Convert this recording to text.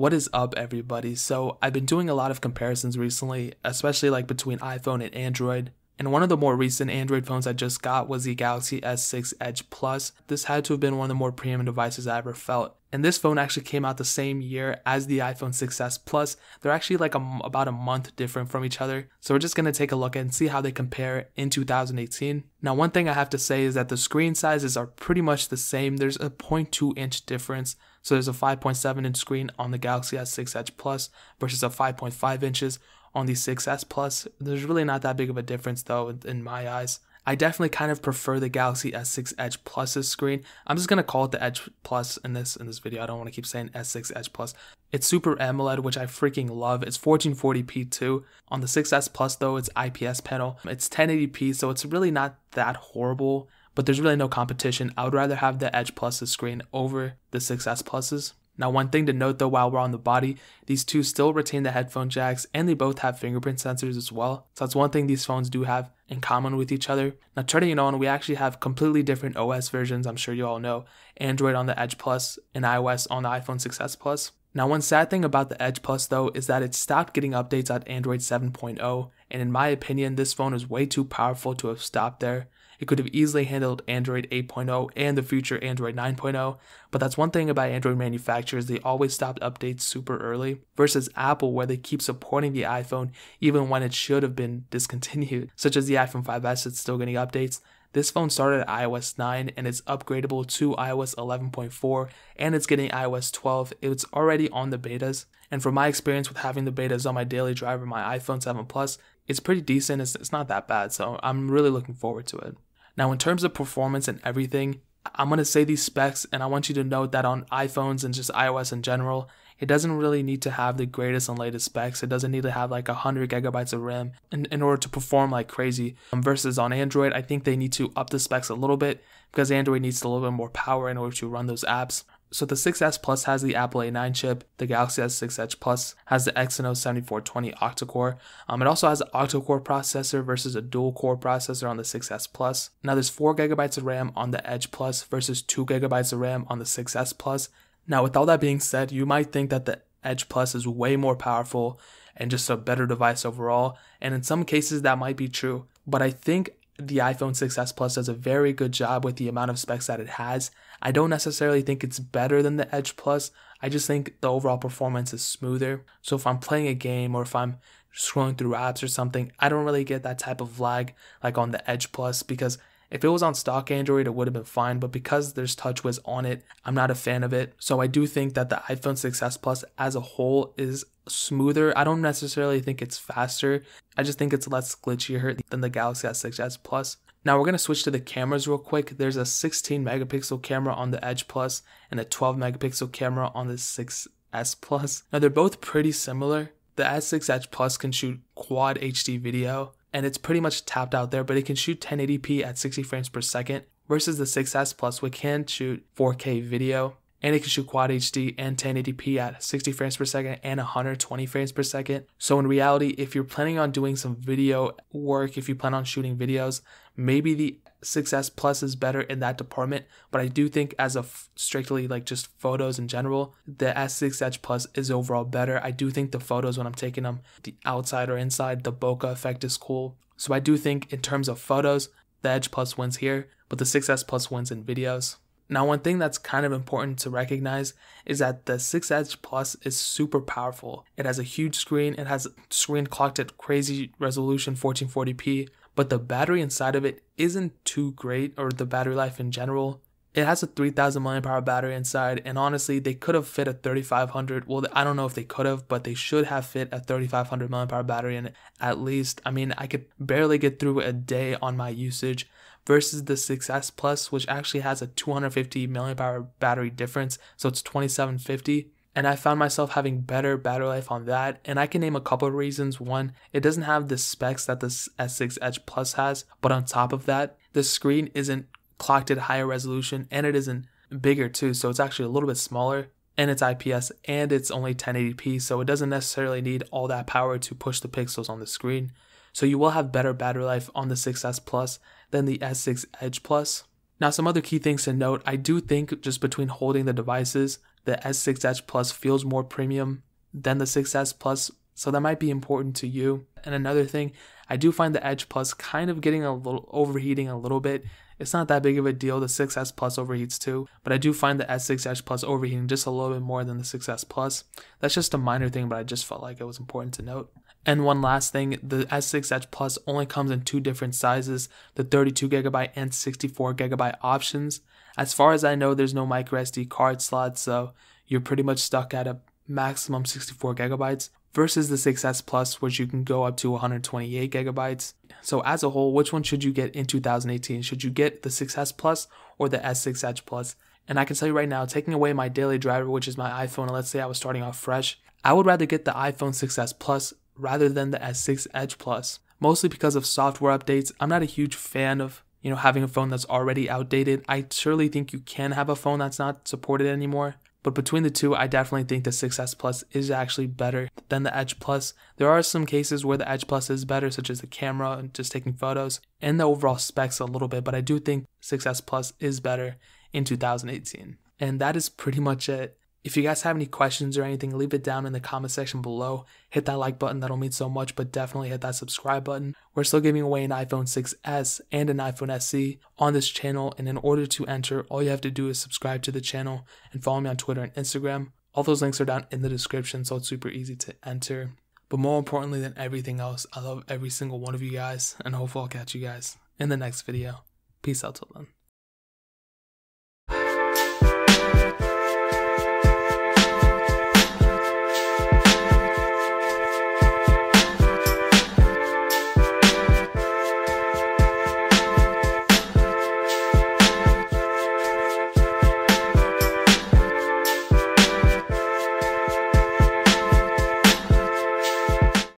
What is up, everybody? So, I've been doing a lot of comparisons recently, especially like between iPhone and Android, and one of the more recent Android phones I just got was the Galaxy S6 Edge Plus. This had to have been one of the more premium devices I ever felt. And this phone actually came out the same year as the iPhone 6s Plus. They're actually like a, about a month different from each other. So we're just gonna take a look and see how they compare in 2018. Now, one thing I have to say is that the screen sizes are pretty much the same. There's a 0.2 inch difference. So there's a 5.7 inch screen on the Galaxy S6 Edge Plus versus a 5.5 inches on the 6S Plus. There's really not that big of a difference though in my eyes. I definitely kind of prefer the Galaxy S6 Edge Plus's screen. I'm just gonna call it the Edge Plus in this in this video. I don't want to keep saying S6 Edge Plus. It's Super AMOLED, which I freaking love. It's 1440p too. On the 6S Plus though, it's IPS panel. It's 1080p, so it's really not that horrible. But there's really no competition. I would rather have the Edge Plus's screen over the 6S Plus's. Now, one thing to note though while we're on the body, these two still retain the headphone jacks and they both have fingerprint sensors as well. So that's one thing these phones do have in common with each other. Now, turning it on, we actually have completely different OS versions, I'm sure you all know Android on the Edge Plus and iOS on the iPhone 6S Plus. Now one sad thing about the Edge Plus though is that it stopped getting updates on Android 7.0 and in my opinion this phone is way too powerful to have stopped there. It could have easily handled Android 8.0 and the future Android 9.0, but that's one thing about Android manufacturers, they always stop updates super early, versus Apple, where they keep supporting the iPhone even when it should have been discontinued, such as the iPhone 5S, it's still getting updates, this phone started at iOS 9 and it's upgradable to iOS 11.4 and it's getting iOS 12. It's already on the betas. And from my experience with having the betas on my daily driver, my iPhone 7 Plus, it's pretty decent. It's, it's not that bad. So I'm really looking forward to it. Now, in terms of performance and everything, I'm going to say these specs, and I want you to note that on iPhones and just iOS in general, it doesn't really need to have the greatest and latest specs. It doesn't need to have like 100 gigabytes of RAM in, in order to perform like crazy. Um, versus on Android, I think they need to up the specs a little bit because Android needs a little bit more power in order to run those apps. So the 6S Plus has the Apple A9 chip, the Galaxy S6 Edge Plus has the Exynos 7420 octa-core. Um, it also has an octa-core processor versus a dual-core processor on the 6S Plus. Now there's 4GB of RAM on the Edge Plus versus 2GB of RAM on the 6S Plus. Now with all that being said, you might think that the Edge Plus is way more powerful and just a better device overall, and in some cases that might be true. But I think the iPhone 6s Plus does a very good job with the amount of specs that it has. I don't necessarily think it's better than the Edge Plus. I just think the overall performance is smoother. So if I'm playing a game or if I'm scrolling through apps or something, I don't really get that type of lag like on the Edge Plus because if it was on stock Android, it would have been fine, but because there's TouchWiz on it, I'm not a fan of it. So I do think that the iPhone 6s Plus as a whole is smoother. I don't necessarily think it's faster. I just think it's less glitchier than the Galaxy S6s Plus. Now we're going to switch to the cameras real quick. There's a 16 megapixel camera on the Edge Plus and a 12 megapixel camera on the 6S Plus. Now they're both pretty similar. The S6 Edge Plus can shoot quad HD video and it's pretty much tapped out there, but it can shoot 1080p at 60 frames per second versus the 6S Plus which can shoot 4K video and it can shoot quad HD and 1080p at 60 frames per second and 120 frames per second. So in reality, if you're planning on doing some video work, if you plan on shooting videos, maybe the 6S Plus is better in that department, but I do think as of strictly like just photos in general, the S6 Edge Plus is overall better. I do think the photos when I'm taking them, the outside or inside, the bokeh effect is cool. So I do think in terms of photos, the Edge Plus wins here, but the 6S Plus wins in videos. Now, one thing that's kind of important to recognize is that the 6 Edge Plus is super powerful. It has a huge screen, it has screen clocked at crazy resolution 1440p, but the battery inside of it isn't too great, or the battery life in general. It has a 3000 milliamp hour battery inside, and honestly, they could have fit a 3500. Well, I don't know if they could have, but they should have fit a 3500 milliamp hour battery in it at least. I mean, I could barely get through a day on my usage versus the 6S Plus, which actually has a 250 milliamp battery difference, so it's 2750. And I found myself having better battery life on that, and I can name a couple of reasons. One, it doesn't have the specs that the S6 Edge Plus has, but on top of that, the screen isn't clocked at higher resolution and it isn't bigger too, so it's actually a little bit smaller and it's IPS and it's only 1080p, so it doesn't necessarily need all that power to push the pixels on the screen. So you will have better battery life on the 6S Plus than the S6 Edge Plus. Now some other key things to note, I do think just between holding the devices, the S6 Edge Plus feels more premium than the 6S Plus, so that might be important to you. And another thing, I do find the Edge Plus kind of getting a little overheating a little bit it's not that big of a deal, the 6S Plus overheats too, but I do find the S6 Edge Plus overheating just a little bit more than the 6S Plus. That's just a minor thing, but I just felt like it was important to note. And one last thing, the S6 Edge Plus only comes in two different sizes, the 32GB and 64GB options. As far as I know, there's no microSD card slot, so you're pretty much stuck at a maximum 64 gigabytes versus the 6S Plus, which you can go up to 128 gigabytes. So as a whole, which one should you get in 2018? Should you get the 6S Plus or the S6 Edge Plus? And I can tell you right now, taking away my daily driver, which is my iPhone, and let's say I was starting off fresh, I would rather get the iPhone 6S Plus rather than the S6 Edge Plus. Mostly because of software updates. I'm not a huge fan of you know having a phone that's already outdated. I surely think you can have a phone that's not supported anymore. But between the two, I definitely think the 6S Plus is actually better than the Edge Plus. There are some cases where the Edge Plus is better, such as the camera and just taking photos, and the overall specs a little bit, but I do think 6S Plus is better in 2018. And that is pretty much it. If you guys have any questions or anything, leave it down in the comment section below. Hit that like button, that'll mean so much, but definitely hit that subscribe button. We're still giving away an iPhone 6S and an iPhone SE on this channel, and in order to enter, all you have to do is subscribe to the channel and follow me on Twitter and Instagram. All those links are down in the description, so it's super easy to enter. But more importantly than everything else, I love every single one of you guys, and hopefully I'll catch you guys in the next video. Peace out till then.